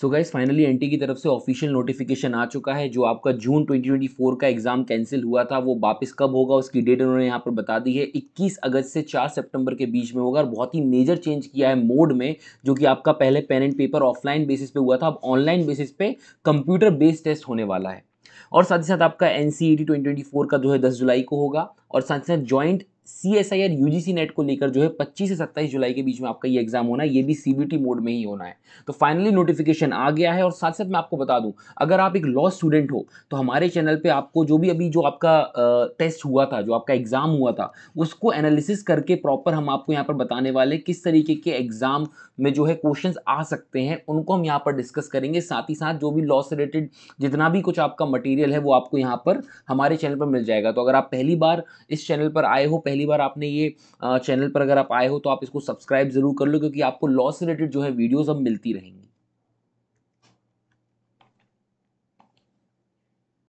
so guys finally n t की तरफ से ऑफिशियल नोटिफिकेशन आ चुका है जो आपका जून 2024 का एग्जाम कैंसिल हुआ था वो वापस कब होगा उसकी डेट उन्होंने यहाँ पर बता दी है 21 अगस्त से 4 सितंबर के बीच में होगा और बहुत ही मेजर चेंज किया है मोड में जो कि आपका पहले pen and paper offline basis पे हुआ था अब ऑनलाइन बेसिस पे कंप्यूटर बेस्ड टेस्ट होने वाला है और साथ ही साथ आपका N C E T twenty twenty four का जो है दस जुलाई को होगा और साथ ही साथ joint C S I R U G C NET को लेकर जो है पच्चीस से सत्ताईस जुलाई के बीच में आपका ये एग्जाम होना है ये भी सी बी टी मोड में ही होना है तो फाइनली नोटिफिकेशन आ गया है और साथ साथ मैं आपको बता दूं अगर आप एक लॉ स्टूडेंट हो तो हमारे चैनल पे आपको जो भी अभी जो आपका टेस्ट हुआ था जो आपका एग्ज़ाम हुआ था उसको एनालिसिस करके प्रॉपर हम आपको यहाँ पर बताने वाले किस तरीके के एग्ज़ाम में जो है क्वेश्चन आ सकते हैं उनको हम यहाँ पर डिस्कस करेंगे साथ ही साथ जो भी लॉ से रिलेटेड जितना भी कुछ आपका मटीरियल है वो आपको यहाँ पर हमारे चैनल पर मिल जाएगा तो अगर आप पहली बार इस चैनल पर आए हो पहली बार आपने ये चैनल पर अगर आप आए हो तो आप इसको सब्सक्राइब जरूर कर लो क्योंकि आपको लॉ से रिलेटेड जो है वीडियोज़ अब मिलती रहेंगी